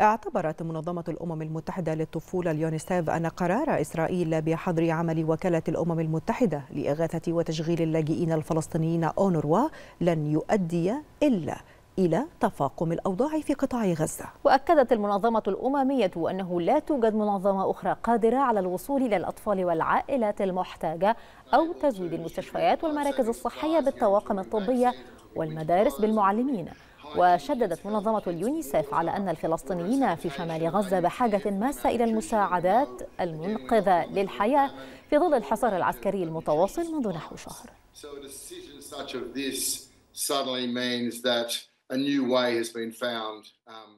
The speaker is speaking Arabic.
اعتبرت منظمة الأمم المتحدة للطفولة اليونيسيف أن قرار إسرائيل بحظر عمل وكالة الأمم المتحدة لإغاثة وتشغيل اللاجئين الفلسطينيين أونروا لن يؤدي إلا إلى تفاقم الأوضاع في قطاع غزة وأكدت المنظمة الأممية أنه لا توجد منظمة أخرى قادرة على الوصول إلى الأطفال والعائلات المحتاجة أو تزويد المستشفيات والمراكز الصحية بالطواقم الطبية والمدارس بالمعلمين وشددت منظمة اليونيسف على أن الفلسطينيين في شمال غزة بحاجة ماسة إلى المساعدات المنقذة للحياة في ظل الحصار العسكري المتواصل منذ نحو شهر. a new way has been found. Um...